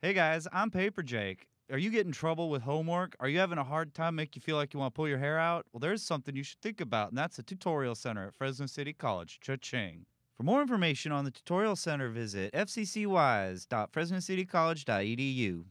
Hey guys, I'm Paper Jake. Are you getting trouble with homework? Are you having a hard time make you feel like you want to pull your hair out? Well, there's something you should think about, and that's the Tutorial Center at Fresno City College. Cha-ching. For more information on the Tutorial Center, visit fccwise.fresnocitycollege.edu.